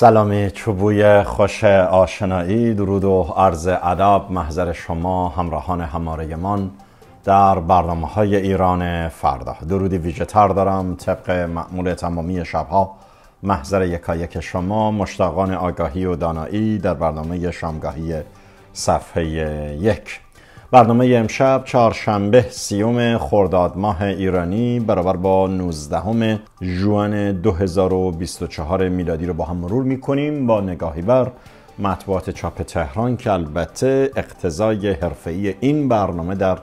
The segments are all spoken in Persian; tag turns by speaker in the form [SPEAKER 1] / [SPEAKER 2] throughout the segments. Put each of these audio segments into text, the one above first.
[SPEAKER 1] سلامی چوبوی خوش آشنایی درود و عرض ادب محضر شما همراهان همارهمان در برنامه های ایران فردا درودی ویژه تر دارم طبق معمول تمامی شبها محضر یکایک شما مشتاقان آگاهی و دانایی در برنامه شامگاهی صفحه یک برنامه امشب چهارشنبه سیوم خرداد ماه ایرانی برابر با 19 ژوئن 2024 میلادی رو با هم مرور میکنیم با نگاهی بر مطبوعات چاپ تهران که البته اقتضای حرفه‌ای این برنامه در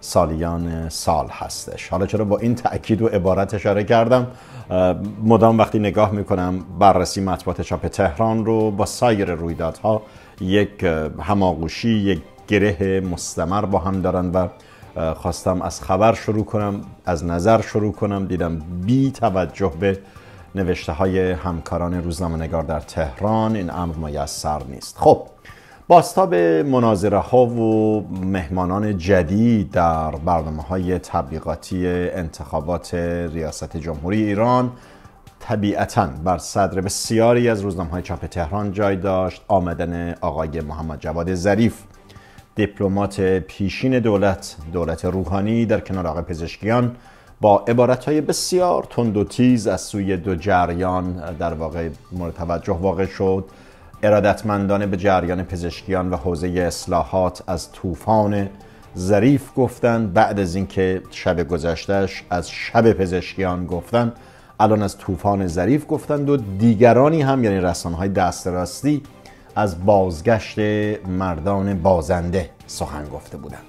[SPEAKER 1] سالیان سال هستش حالا چرا با این تاکید و عبارت اشاره کردم مدام وقتی نگاه میکنم بررسی مطبوعات چاپ تهران رو با سایر رویدادها یک هماغوشی یک گره مستمر با هم دارن و خواستم از خبر شروع کنم از نظر شروع کنم دیدم بی توجه به نوشته های همکاران روزنامه نگار در تهران این امر میسر نیست خب به مناظره ها و مهمانان جدید در برنامه های تبلیغاتی انتخابات ریاست جمهوری ایران طبیعتا بر صدر بسیاری از روزنامه های چاپ تهران جای داشت آمدن آقای محمد جواد ظریف دیپلمات پیشین دولت دولت روحانی در کنار آقای پزشکیان با عبارت های بسیار تند و تیز از سوی دو جریان در واقع مورد توجه واقع شد ارادتمندان به جریان پزشکیان و حوزه اصلاحات از طوفان ظریف گفتند بعد از اینکه شب گذشتهش از شب پزشکیان گفتند الان از طوفان ظریف گفتند و دیگرانی هم یعنی رسانه های دست راستی از بازگشت مردان بازنده سخن گفته بودند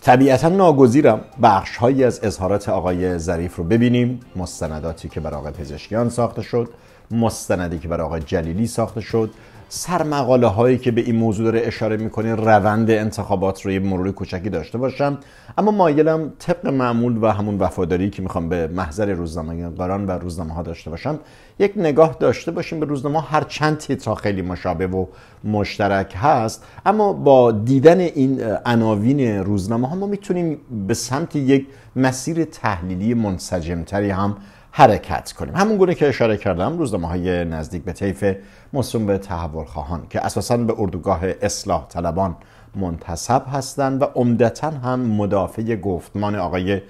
[SPEAKER 1] طبیعتا ناگزیرم بخش هایی از اظهارات آقای ظریف رو ببینیم مستنداتی که بر آقای پزشکیان ساخته شد مستندی که بر آقای جلیلی ساخته شد سرمقاله هایی که به این موضوع داره اشاره میکنه روند انتخابات رو یه مرور کوچکی داشته باشم اما مایلم طبق معمول و همون وفاداری که میخوام به محضر گران و روزنامه ها داشته باشم یک نگاه داشته باشیم به روزنامه هر چند تا خیلی مشابه و مشترک هست اما با دیدن این عناوین روزنامه ها ما میتونیم به سمت یک مسیر تحلیلی منسجمتری هم حرکت کنیم همون گونه که اشاره کردم روزنامه های نزدیک به طیف مصوم به تحول خواهان که اساسا به اردوگاه اصلاح طلبان منتصب هستند و عمدتا هم مدافع گفتمان آقای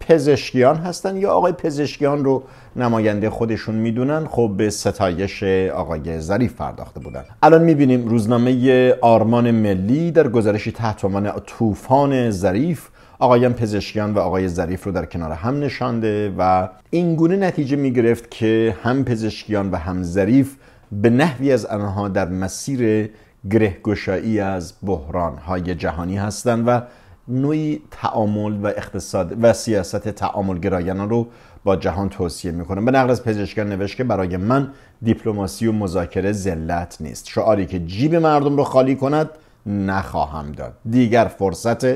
[SPEAKER 1] پزشکیان هستند یا آقای پزشکیان رو نماینده خودشون میدونن خب به ستایش آقای ظریف پرداخته بودن الان میبینیم روزنامه آرمان ملی در گزارشی تحت عنوان طوفان ظریف آقایان پزشکیان و آقای ظریف رو در کنار هم نشانده و اینگونه نتیجه می گرفت که هم پزشکیان و هم ظریف به نحوی از آنها در مسیر گرهگشایی از بحران های جهانی هستند و نوعی تعامل و اقتصاد و سیاست تعامل گرایانه رو با جهان توصیه میکنم به نقل از پزشکان نوشت که برای من دیپلماسی و مذاکره ذلت نیست شعاری که جیب مردم رو خالی کند نخواهم داد دیگر فرصت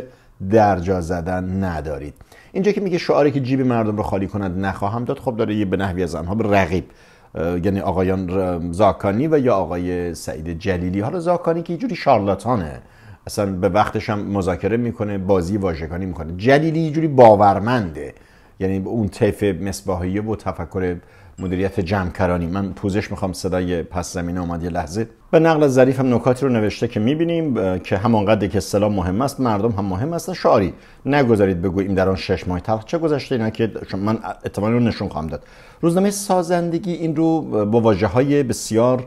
[SPEAKER 1] درجا زدن ندارید اینجا که میگه شعاری که جیب مردم رو خالی کند نخواهم داد خب داره یه به نحوی از آنها به رقیب یعنی آقایان زاکانی و یا آقای سعید جلیلی حالا زاکانی که یه جوری شارلاتانه اصلا به وقتش هم مذاکره میکنه بازی واژگانی میکنه جلیلی یه جوری باورمنده یعنی اون طیف مصباحیه و تفکر مدیریت جمعکرانی من پوزش میخوام صدای پس زمینه اومد یه لحظه به نقل از ظریف هم نکاتی رو نوشته که میبینیم که همانقدر که سلام مهم است مردم هم مهم هستن شعاری نگذارید بگوییم در آن شش ماه تلخ چه گذشته اینا که من احتمال رو نشون خواهم داد روزنامه سازندگی این رو با واجه های بسیار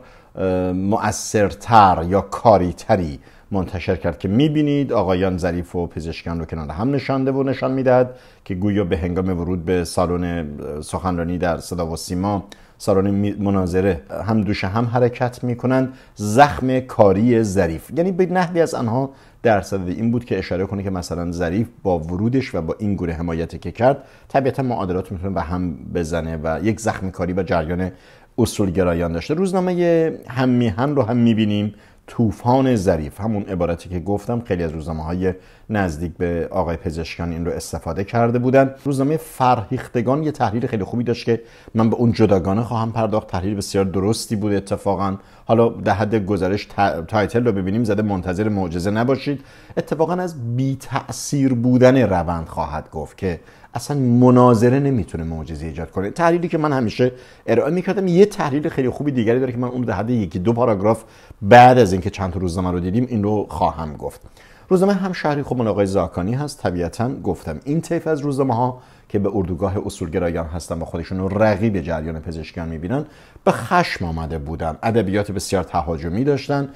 [SPEAKER 1] مؤثرتر یا کاریتری منتشر کرد که میبینید آقایان ظریف و پزشکان رو کنار هم نشانده و نشان میدهد که گویا به هنگام ورود به سالن سخنرانی در صدا و سیما سالن مناظره هم دوش هم حرکت میکنند زخم کاری ظریف یعنی به نحوی از آنها در صدد این بود که اشاره کنه که مثلا ظریف با ورودش و با این گونه حمایتی که کرد طبیعتا معادلات میتونه به هم بزنه و یک زخم کاری و جریان اصولگرایان داشته روزنامه میهن رو هم میبینیم طوفان ظریف همون عبارتی که گفتم خیلی از روزنامه های نزدیک به آقای پزشکان این رو استفاده کرده بودن روزنامه فرهیختگان یه تحلیل خیلی خوبی داشت که من به اون جداگانه خواهم پرداخت تحلیل بسیار درستی بود اتفاقا حالا در حد گزارش تا... تایتل رو ببینیم زده منتظر معجزه نباشید اتفاقا از بی تأثیر بودن روند خواهد گفت که اصلا مناظره نمیتونه معجزه ایجاد کنه تحلیلی که من همیشه ارائه میکردم یه تحلیل خیلی خوبی دیگری داره که من اون در حد یکی دو پاراگراف بعد از اینکه چند روزنامه رو دیدیم این رو خواهم گفت روزنامه هم شهری خوب من آقای زاکانی هست طبیعتا گفتم این تیف از روزنامه ها که به اردوگاه اصولگرایان هستن و خودشون رو رقیب جریان پزشکان میبینن به خشم آمده بودن ادبیات بسیار تهاجمی داشتن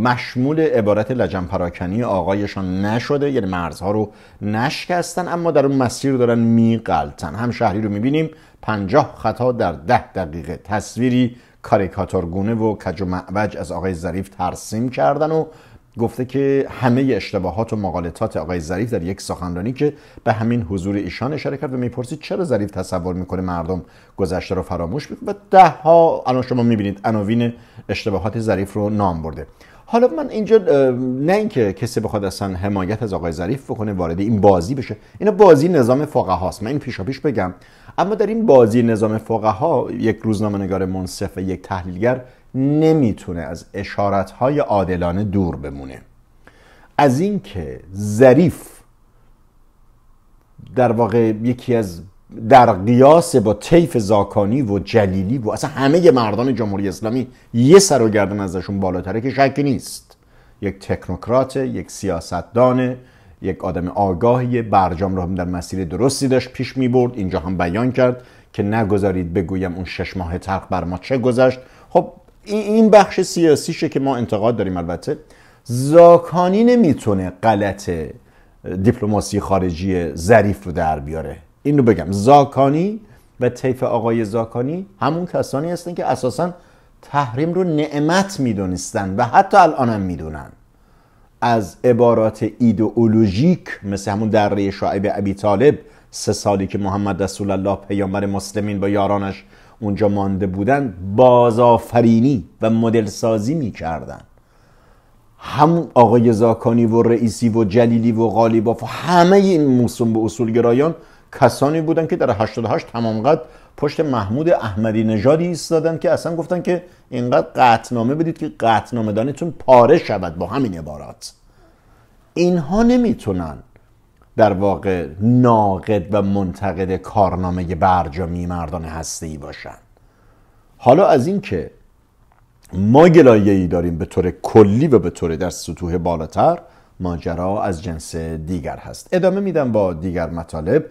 [SPEAKER 1] مشمول عبارت لجن پراکنی آقایشان نشده یعنی مرزها رو نشکستن اما در اون مسیر دارن میقلتن هم شهری رو میبینیم پنجاه خطا در ده دقیقه تصویری کاریکاتورگونه و کج و معوج از آقای ظریف ترسیم کردن و گفته که همه اشتباهات و مقالطات آقای ظریف در یک سخنرانی که به همین حضور ایشان اشاره کرد و میپرسید چرا ظریف تصور میکنه مردم گذشته رو فراموش میکنه و ده ها الان شما میبینید عناوین اشتباهات ظریف رو نام برده حالا من اینجا نه اینکه کسی بخواد اصلا حمایت از آقای ظریف بکنه وارد این بازی بشه اینا بازی نظام هاست من این پیشا پیش بگم اما در این بازی نظام فقها یک روزنامه نگار منصف و یک تحلیلگر نمیتونه از اشارتهای عادلانه دور بمونه از اینکه ظریف در واقع یکی از در قیاس با طیف زاکانی و جلیلی و اصلا همه مردان جمهوری اسلامی یه سر و گردن ازشون بالاتره که شک نیست یک تکنوکرات یک سیاستدان یک آدم آگاهی برجام را هم در مسیر درستی داشت پیش می برد اینجا هم بیان کرد که نگذارید بگویم اون شش ماه ترق بر ما چه گذشت خب این بخش سیاسیشه که ما انتقاد داریم البته زاکانی نمیتونه غلط دیپلماسی خارجی ظریف رو در بیاره این رو بگم زاکانی و طیف آقای زاکانی همون کسانی هستن که اساسا تحریم رو نعمت میدونستن و حتی الان هم میدونن از عبارات ایدئولوژیک مثل همون دره شعب ابی طالب سه سالی که محمد رسول الله پیامبر مسلمین با یارانش اونجا مانده بودن بازآفرینی و مدل سازی میکردن هم آقای زاکانی و رئیسی و جلیلی و غالیباف و همه این موسوم به اصولگرایان کسانی بودن که در 88 تمام قد پشت محمود احمدی نژادی ایستادن که اصلا گفتن که اینقدر قطنامه بدید که قطنامه پاره شود با همین عبارات اینها نمیتونن در واقع ناقد و منتقد کارنامه برجامی مردان ای باشن حالا از اینکه ما گلایه ای داریم به طور کلی و به طور در سطوح بالاتر ماجرا از جنس دیگر هست ادامه میدم با دیگر مطالب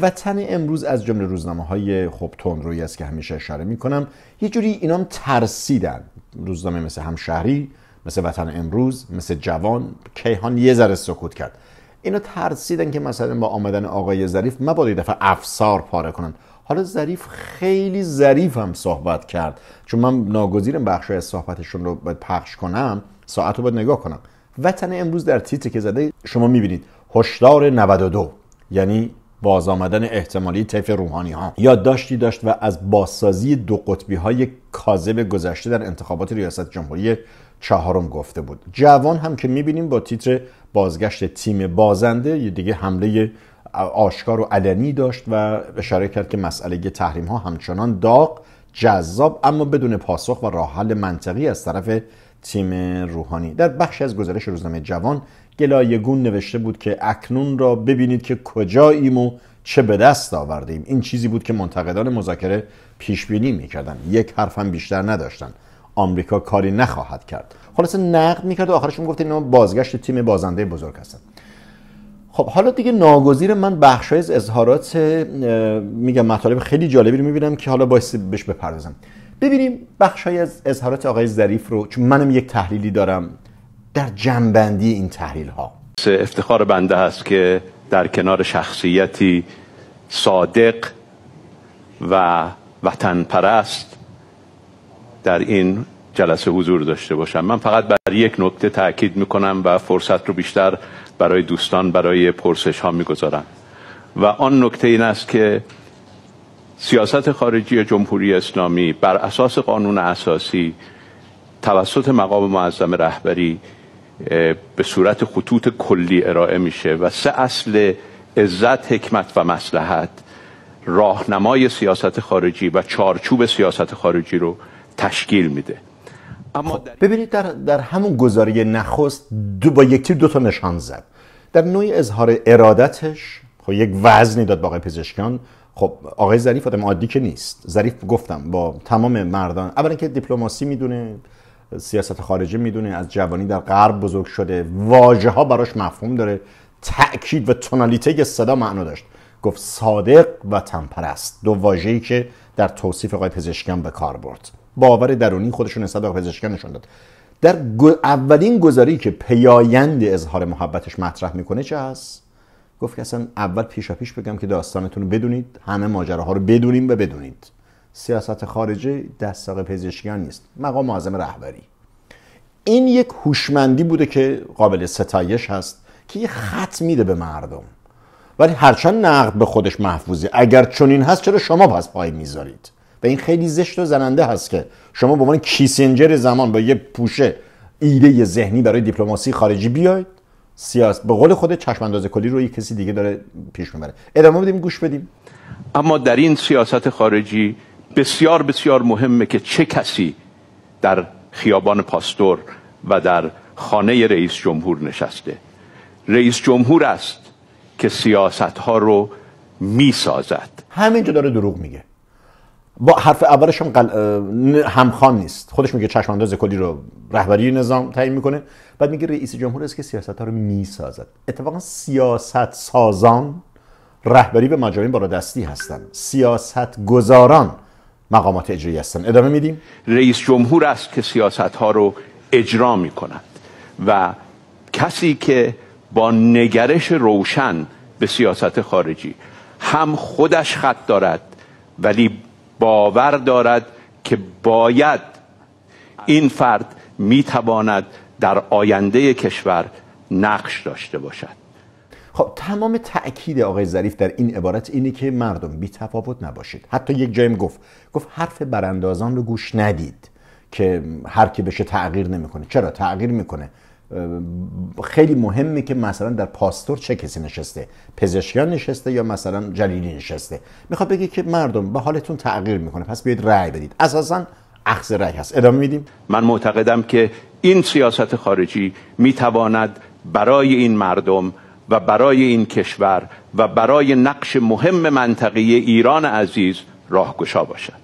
[SPEAKER 1] وطن امروز از جمله روزنامه های خب روی است که همیشه اشاره میکنم یه جوری اینام ترسیدن روزنامه مثل همشهری مثل وطن امروز مثل جوان کیهان یه ذره سکوت کرد اینو ترسیدن که مثلا با آمدن آقای ظریف مبادا یه دفعه افسار پاره کنن حالا ظریف خیلی ظریف هم صحبت کرد چون من ناگزیرم بخش از صحبتشون رو باید پخش کنم ساعت رو باید نگاه کنم وطن امروز در تیتر که زده شما میبینید هشدار 92 یعنی باز آمدن احتمالی طیف روحانی ها داشتی داشت و از بازسازی دو قطبی های کاذب گذشته در انتخابات ریاست جمهوری چهارم گفته بود جوان هم که میبینیم با تیتر بازگشت تیم بازنده یه دیگه حمله آشکار و علنی داشت و اشاره کرد که مسئله تحریم ها همچنان داغ جذاب اما بدون پاسخ و راه حل منطقی از طرف تیم روحانی در بخشی از گزارش روزنامه جوان گلایگون نوشته بود که اکنون را ببینید که کجاییم و چه به دست آوردیم این چیزی بود که منتقدان مذاکره پیش بینی میکردن یک حرف هم بیشتر نداشتند آمریکا کاری نخواهد کرد خلاصه نقد میکرد و آخرش میگفت اینا بازگشت تیم بازنده بزرگ هستن خب حالا دیگه ناگزیر من بخشای از اظهارات میگم مطالب خیلی جالبی رو میبینم که حالا باید بهش بپردازم ببینیم بخشای از اظهارات آقای ظریف رو چون منم یک تحلیلی دارم در جنبندی این تحلیل ها
[SPEAKER 2] افتخار بنده هست که در کنار شخصیتی صادق و وطن پرست در این جلسه حضور داشته باشم من فقط بر یک نکته تاکید میکنم و فرصت رو بیشتر برای دوستان برای پرسش ها میگذارم و آن نکته این است که سیاست خارجی جمهوری اسلامی بر اساس قانون اساسی توسط مقام معظم رهبری به صورت خطوط کلی ارائه میشه و سه اصل عزت حکمت و مسلحت راهنمای سیاست خارجی و چارچوب سیاست خارجی رو تشکیل میده
[SPEAKER 1] اما خب، ببینید در, در همون گزاره نخست دو با یکی دو تا نشان زد در نوع اظهار ارادتش خب یک وزنی داد با آقای پزشکیان خب آقای ظریف آدم عادی که نیست ظریف گفتم با تمام مردان اولا که دیپلماسی میدونه سیاست خارجی میدونه از جوانی در غرب بزرگ شده واژه ها براش مفهوم داره تاکید و تونالیته صدا معنا داشت گفت صادق و تنپرست دو واژه‌ای که در توصیف آقای پزشکان به کار برد باور درونی خودشون نسبت به پزشکان نشون داد در اولین گذاری که پیایند اظهار محبتش مطرح میکنه چه هست گفت که اصلا اول پیش پیش بگم که داستانتون رو بدونید همه ها رو بدونیم و بدونید سیاست خارجه دستاق پزشکیان نیست مقام معظم رهبری این یک هوشمندی بوده که قابل ستایش هست که یه خط میده به مردم ولی هرچند نقد به خودش محفوظی اگر چنین هست چرا شما پس پای میذارید و این خیلی زشت و زننده هست که شما به عنوان کیسینجر زمان با یه پوشه ایده ذهنی برای دیپلماسی خارجی بیاید سیاست به قول خود چشم کلی رو یه کسی دیگه داره پیش میبره ادامه بدیم گوش بدیم
[SPEAKER 2] اما در این سیاست خارجی بسیار بسیار مهمه که چه کسی در خیابان پاستور و در خانه رئیس جمهور نشسته رئیس جمهور است که سیاست ها رو میسازد
[SPEAKER 1] همینجا داره دروغ میگه با حرف اولش هم قل... نیست خودش میگه چشم انداز کلی رو رهبری نظام تعیین میکنه بعد میگه رئیس جمهور است که سیاست ها رو میسازد اتفاقا سیاست سازان رهبری به مجامع دستی هستند سیاست گذاران مقامات اجرایی هستن ادامه میدیم
[SPEAKER 2] رئیس جمهور است که سیاست ها رو اجرا میکند و کسی که با نگرش روشن به سیاست خارجی هم خودش خط دارد ولی باور دارد که باید این فرد میتواند در آینده کشور نقش داشته باشد
[SPEAKER 1] خب تمام تأکید آقای ظریف در این عبارت اینه که مردم بی تفاوت نباشید حتی یک جایم گفت گفت حرف براندازان رو گوش ندید که هر کی بشه تغییر نمیکنه چرا تغییر میکنه خیلی مهمه که مثلا در پاستور چه کسی نشسته پزشکیان نشسته یا مثلا جلیلی نشسته میخواد بگه که مردم به حالتون تغییر میکنه پس بیاید رأی بدید اساسا اخذ رأی
[SPEAKER 2] هست ادامه میدیم من معتقدم که این سیاست خارجی میتواند برای این مردم و برای این کشور و برای نقش مهم منطقی ایران عزیز راهگشا باشد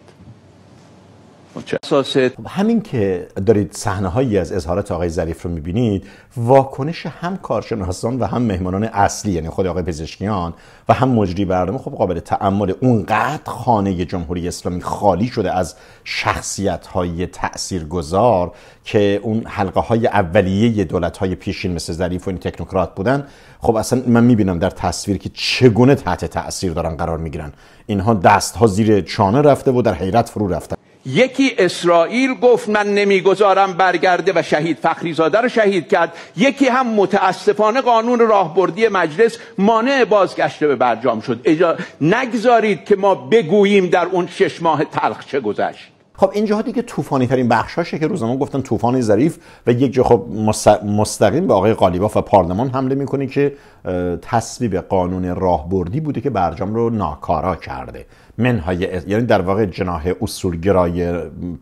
[SPEAKER 2] اساسه
[SPEAKER 1] خب، همین که دارید صحنه هایی از اظهارات آقای ظریف رو میبینید واکنش هم کارشناسان و هم مهمانان اصلی یعنی خود آقای پزشکیان و هم مجری برنامه خب قابل تعمل اونقدر خانه جمهوری اسلامی خالی شده از شخصیت های تأثیر گذار که اون حلقه های اولیه دولت های پیشین مثل ظریف و این تکنوکرات بودن خب اصلا من میبینم در تصویر که چگونه تحت تاثیر دارن قرار میگیرن اینها دست ها زیر چانه رفته و در حیرت فرو رفته.
[SPEAKER 2] یکی اسرائیل گفت من نمیگذارم برگرده و شهید فخری زاده رو شهید کرد یکی هم متاسفانه قانون راهبردی مجلس مانع بازگشته به برجام شد اجا... نگذارید که ما بگوییم در اون شش ماه تلخ چه گذشت
[SPEAKER 1] خب اینجا دیگه طوفانی ترین بخشاشه که روزمون گفتن طوفان ظریف و یک جا خب مستقیم به آقای قالیباف و پارلمان حمله میکنه که تصویب قانون راهبردی بوده که برجام رو ناکارا کرده منهای یعنی در واقع جناح اصولگرای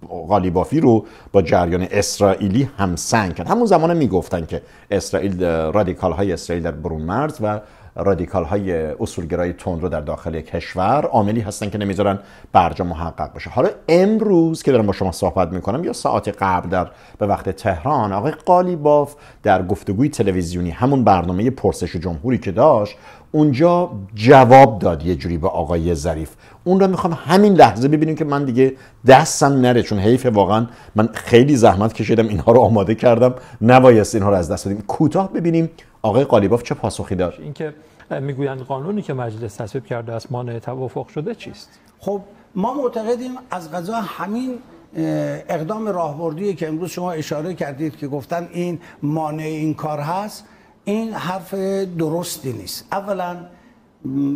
[SPEAKER 1] غالیبافی رو با جریان اسرائیلی همسنگ کرد همون زمان میگفتن که اسرائیل رادیکال های اسرائیل در برون مرز و رادیکال های اصولگرای تند رو در داخل کشور عاملی هستن که نمیذارن برجا محقق باشه. حالا امروز که دارم با شما صحبت میکنم یا ساعت قبل در به وقت تهران آقای قالیباف در گفتگوی تلویزیونی همون برنامه پرسش جمهوری که داشت اونجا جواب داد یه جوری به آقای ظریف اون رو میخوام همین لحظه ببینیم که من دیگه دستم نره چون حیف واقعا من خیلی زحمت کشیدم اینها رو آماده کردم نبایست اینها رو از دست بدیم کوتاه ببینیم آقای قالیباف چه پاسخی داشت اینکه میگویند قانونی که مجلس تصویب کرده است مانع
[SPEAKER 3] توافق شده چیست خب ما معتقدیم از قضا همین اقدام راهبردی که امروز شما اشاره کردید که گفتن این مانع این کار هست این حرف درستی نیست اولا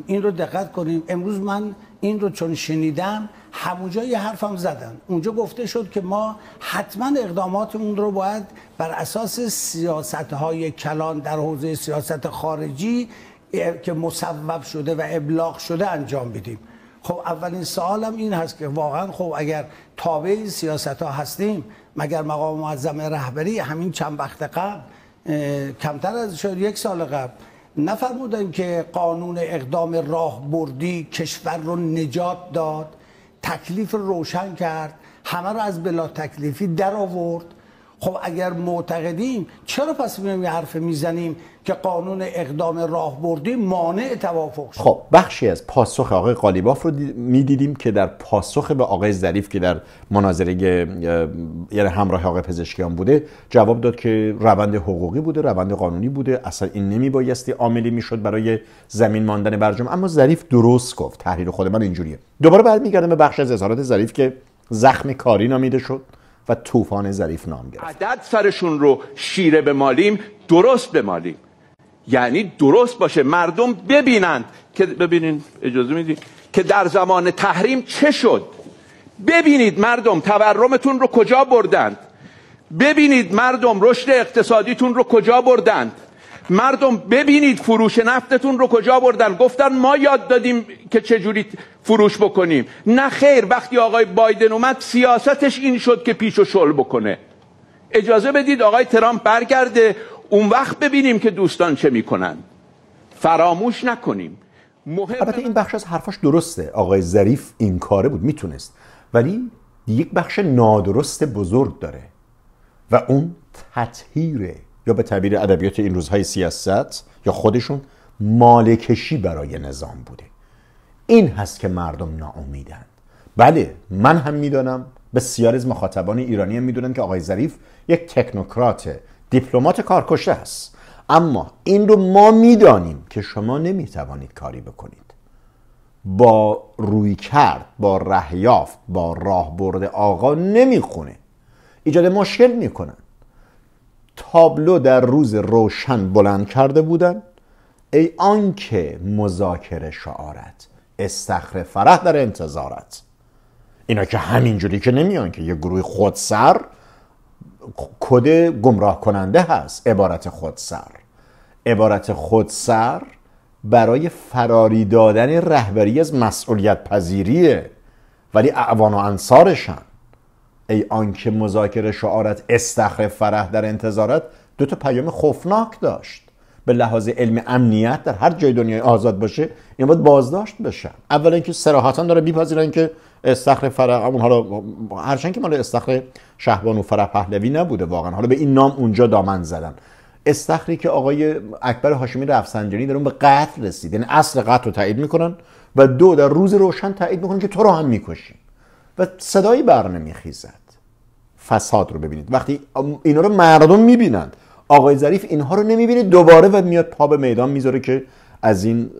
[SPEAKER 3] این رو دقت کنیم امروز من این رو چون شنیدم همونجا یه حرفم زدن اونجا گفته شد که ما حتما اقداماتمون رو باید بر اساس سیاست های کلان در حوزه سیاست خارجی که مصوب شده و ابلاغ شده انجام بدیم خب اولین سوالم این هست که واقعا خب اگر تابع سیاست ها هستیم مگر مقام معظم رهبری همین چند وقت قبل کمتر از یک سال قبل نفرمودن که قانون اقدام راه بردی کشور رو نجات داد تکلیف روشن کرد همه رو از بلا تکلیفی در آورد خب اگر معتقدیم چرا پس میایم یه حرف میزنیم که قانون اقدام راهبردی مانع توافق شد خب
[SPEAKER 1] بخشی از پاسخ آقای قالیباف رو میدیدیم که در پاسخ به آقای ظریف که در مناظره یعنی همراه آقای پزشکیان بوده جواب داد که روند حقوقی بوده روند قانونی بوده اصلا این نمیبایستی عاملی میشد برای زمین ماندن برجام اما ظریف درست گفت تحریر خود من اینجوریه دوباره برمیگردم به بخش از اظهارات ظریف که زخم کاری نامیده شد و طوفان ظریف نام
[SPEAKER 2] گرفت عدد سرشون رو شیره بمالیم درست بمالیم یعنی درست باشه مردم ببینند که ببینین اجازه میدید که در زمان تحریم چه شد ببینید مردم تورمتون رو کجا بردند ببینید مردم رشد اقتصادیتون رو کجا بردند مردم ببینید فروش نفتتون رو کجا بردن گفتن ما یاد دادیم که چجوری فروش بکنیم نه خیر وقتی آقای بایدن اومد سیاستش این شد که پیش و شل بکنه اجازه بدید آقای ترامپ برگرده اون وقت ببینیم که دوستان چه میکنن فراموش نکنیم مهم البته این بخش از حرفاش
[SPEAKER 1] درسته آقای ظریف این کاره بود میتونست ولی یک بخش نادرست بزرگ داره و اون تطهیره یا به تعبیر ادبیات این روزهای سیاست یا خودشون مالکشی برای نظام بوده این هست که مردم ناامیدند بله من هم میدانم بسیار از مخاطبان ایرانی هم میدونن که آقای ظریف یک تکنوکرات دیپلمات کارکشته هست اما این رو ما میدانیم که شما نمیتوانید کاری بکنید با روی کرد با رهیافت با راهبرد آقا نمیخونه ایجاد مشکل میکنن تابلو در روز روشن بلند کرده بودن ای آنکه مذاکره شعارت استخر فرح در انتظارت اینا که همینجوری که نمیان که یه گروه خودسر کد گمراه کننده هست عبارت خودسر عبارت خودسر برای فراری دادن رهبری از مسئولیت پذیریه ولی اعوان و انصارشن ای آنکه مذاکره شعارت استخر فرح در انتظارت دو تا پیام خوفناک داشت به لحاظ علم امنیت در هر جای دنیای آزاد باشه این باید بازداشت بشن اولا اینکه سراحتا داره میپذیرن که استخر فرح اون حالا هرچند که مال استخر شهبان و فرح پهلوی نبوده واقعا حالا به این نام اونجا دامن زدن استخری که آقای اکبر هاشمی رفسنجانی در اون به قتل رسید یعنی اصل قتل رو تایید میکنن و دو در روز روشن تایید میکنن که تو رو هم میکشیم و صدایی بر نمیخیزد فساد رو ببینید وقتی اینا رو مردم میبینند آقای ظریف اینها رو نمیبینه دوباره و میاد پا به میدان میذاره که از این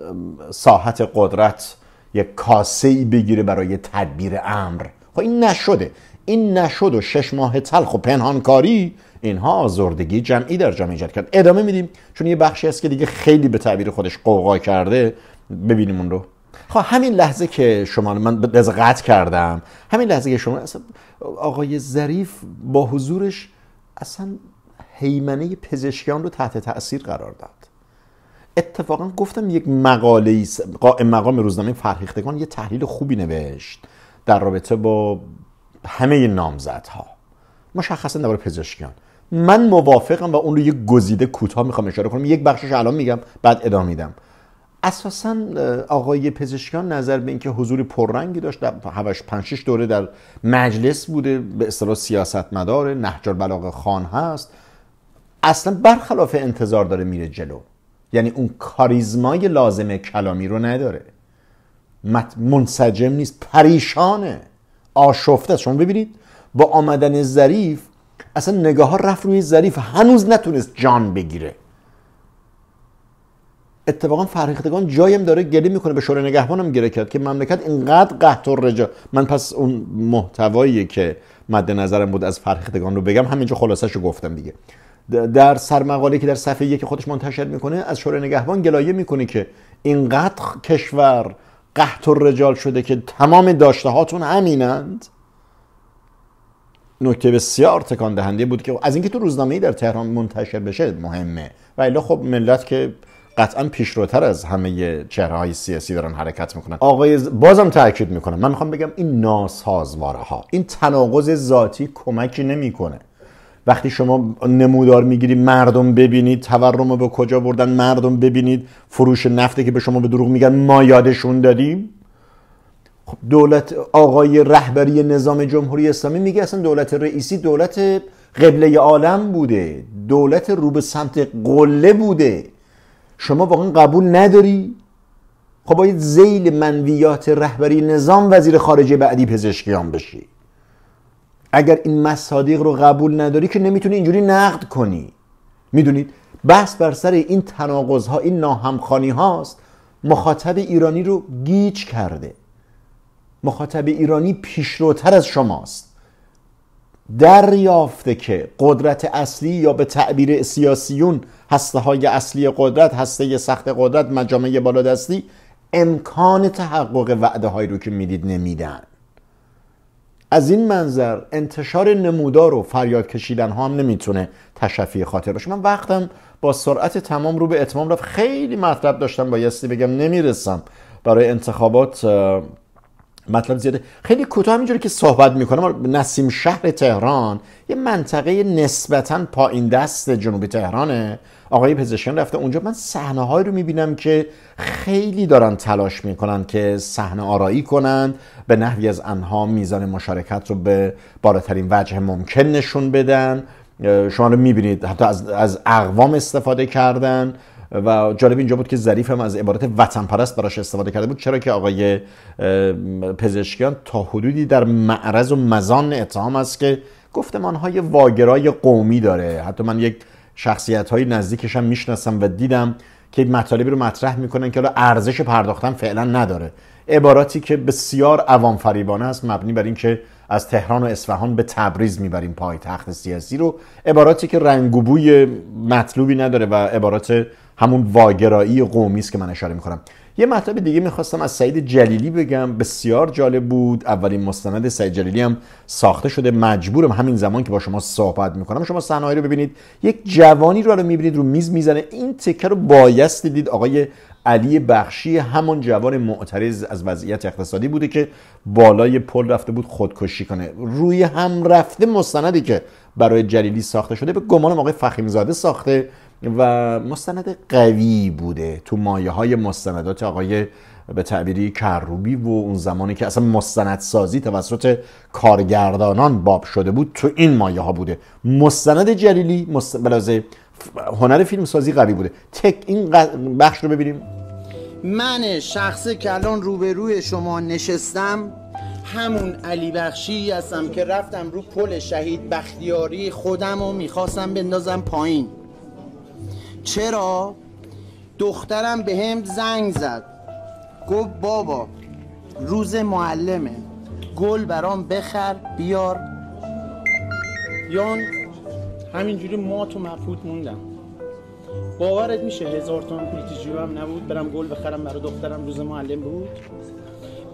[SPEAKER 1] ساحت قدرت یک کاسه ای بگیره برای تدبیر امر خب این نشده این نشد و شش ماه تلخ و پنهانکاری اینها آزردگی جمعی در جامعه ایجاد کرد ادامه میدیم چون یه بخشی هست که دیگه خیلی به تعبیر خودش قوقا کرده ببینیم اون رو خب همین لحظه که شما من قطع کردم همین لحظه که شما اصلا آقای ظریف با حضورش اصلا هیمنه پزشکیان رو تحت تاثیر قرار داد اتفاقا گفتم یک مقاله قائم مقام روزنامه فرهیختگان یه تحلیل خوبی نوشت در رابطه با همه نامزدها مشخصا درباره پزشکیان من موافقم و اون رو یک گزیده کوتاه میخوام اشاره کنم یک بخشش الان میگم بعد ادامه میدم اساسا آقای پزشکان نظر به اینکه حضور پررنگی داشت همش هوش پنج دوره در مجلس بوده به اصطلاح مداره نهج البلاغه خان هست اصلا برخلاف انتظار داره میره جلو یعنی اون کاریزمای لازم کلامی رو نداره منسجم نیست پریشانه آشفته شما ببینید با آمدن ظریف اصلا نگاه ها رفت روی ظریف هنوز نتونست جان بگیره اتفاقا فرهیختگان جایم داره گلی میکنه به شورای هم گره کرد که مملکت اینقدر قحط و رجا من پس اون محتوایی که مد نظرم بود از فرهیختگان رو بگم همینجا خلاصش رو گفتم دیگه در سرمقاله که در صفحه یکی خودش منتشر میکنه از شورای نگهبان گلایه میکنه که اینقدر کشور قحط و رجال شده که تمام داشته هاتون همینند نکته بسیار تکان دهنده بود که از اینکه تو روزنامه ای در تهران منتشر بشه مهمه و خب ملت که قطعا پیشروتر از همه چهره های سیاسی دارن حرکت میکنن آقای بازم تاکید میکنم من میخوام بگم این ناسازواره ها این تناقض ذاتی کمکی نمیکنه وقتی شما نمودار میگیری مردم ببینید تورم رو به کجا بردن مردم ببینید فروش نفته که به شما به دروغ میگن ما یادشون دادیم خب دولت آقای رهبری نظام جمهوری اسلامی میگه اصلا دولت رئیسی دولت قبله عالم بوده دولت رو به سمت قله بوده شما واقعا قبول نداری خب باید زیل منویات رهبری نظام وزیر خارجه بعدی پزشکیان بشی اگر این مصادیق رو قبول نداری که نمیتونی اینجوری نقد کنی میدونید بحث بر سر این تناقض ها این ناهمخانی هاست مخاطب ایرانی رو گیج کرده مخاطب ایرانی پیشروتر از شماست دریافته که قدرت اصلی یا به تعبیر سیاسیون هسته های اصلی قدرت هسته سخت قدرت مجامع بالادستی امکان تحقق وعده هایی رو که میدید نمیدن از این منظر انتشار نمودار و فریاد کشیدن ها هم نمیتونه تشفی خاطر باشه من وقتم با سرعت تمام رو به اتمام رفت خیلی مطلب داشتم بایستی بگم نمیرسم برای انتخابات مطلب زیاده خیلی کوتاه همینجوری که صحبت میکنم نسیم شهر تهران یه منطقه نسبتا پایین دست جنوب تهرانه آقای پزشکیان رفته اونجا من صحنه هایی رو میبینم که خیلی دارن تلاش میکنن که صحنه آرایی کنند به نحوی از آنها میزان مشارکت رو به بالاترین وجه ممکن نشون بدن شما رو میبینید حتی از, از اقوام استفاده کردن و جالب اینجا بود که ظریف هم از عبارت وطن پرست براش استفاده کرده بود چرا که آقای پزشکیان تا حدودی در معرض و مزان اتهام است که گفتمان های واگرای قومی داره حتی من یک شخصیت های نزدیکش هم میشناسم و دیدم که مطالبی رو مطرح میکنن که حالا ارزش پرداختن فعلا نداره عباراتی که بسیار عوام فریبانه است مبنی بر اینکه از تهران و اصفهان به تبریز میبریم پایتخت سیاسی رو عباراتی که رنگ مطلوبی نداره و عبارات همون واگرایی قومی است که من اشاره میکنم یه مطلب دیگه میخواستم از سعید جلیلی بگم بسیار جالب بود اولین مستند سعید جلیلی هم ساخته شده مجبورم همین زمان که با شما صحبت میکنم شما صحنه رو ببینید یک جوانی رو الان میبینید رو میز میزنه این تکه رو بایستی دید آقای علی بخشی همون جوان معترض از وضعیت اقتصادی بوده که بالای پل رفته بود خودکشی کنه روی هم رفته مستندی که برای جلیلی ساخته شده به گمانم آقای فخیم زاده ساخته و مستند قوی بوده تو مایه های مستندات آقای به تعبیری کروبی و اون زمانی که اصلا سازی توسط کارگردانان باب شده بود تو این مایه ها بوده مستند جلیلی مست... بلازه هنر سازی قوی بوده تک این بخش رو ببینیم
[SPEAKER 3] من شخص که الان روبروی شما نشستم همون علی بخشی هستم که رفتم رو پل شهید بختیاری خودم و میخواستم بندازم پایین چرا دخترم به هم زنگ زد گفت بابا روز معلمه گل برام بخر بیار یان همینجوری ما تو مفوت موندم باورت میشه هزار تومن پول هم نبود برم گل بخرم برای دخترم روز معلم بود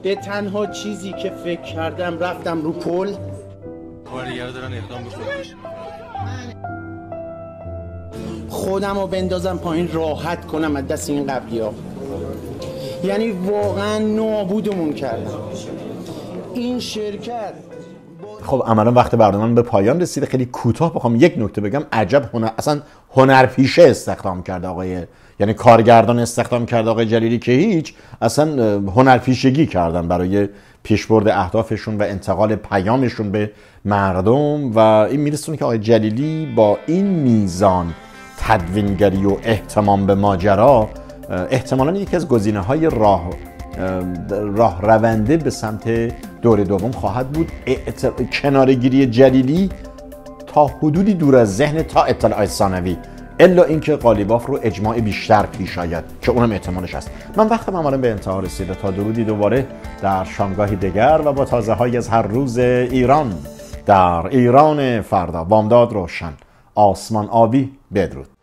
[SPEAKER 3] به تنها چیزی که فکر کردم رفتم رو پل دارن اقدام به خودم رو بندازم پایین راحت کنم از دست این قبلی ها یعنی واقعا نابودمون کردم این شرکت
[SPEAKER 1] خب عملا وقت برنامه به پایان رسیده خیلی کوتاه بخوام یک نکته بگم عجب هنر اصلا هنرپیشه استخدام کرد آقای یعنی کارگردان استخدام کرد آقای جلیلی که هیچ اصلا هنرپیشگی کردن برای پیشبرد اهدافشون و انتقال پیامشون به مردم و این میرسونه که آقای جلیلی با این میزان تدوینگری و احتمام به ماجرا احتمالا یکی از گزینه های راه راه رونده به سمت دور دوم خواهد بود کنارگیری جلیلی تا حدودی دور از ذهن تا اطلاع ثانوی الا اینکه قالیباف رو اجماع بیشتر پیش آید که اونم احتمالش هست من وقتم الان به انتها رسیده تا درودی دوباره در شامگاهی دگر و با تازه های از هر روز ایران در ایران فردا بامداد روشن آسمان آبی بدرود